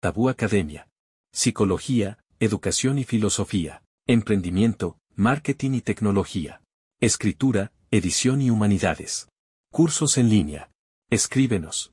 Tabú Academia. Psicología, Educación y Filosofía. Emprendimiento, Marketing y Tecnología. Escritura, Edición y Humanidades. Cursos en línea. Escríbenos.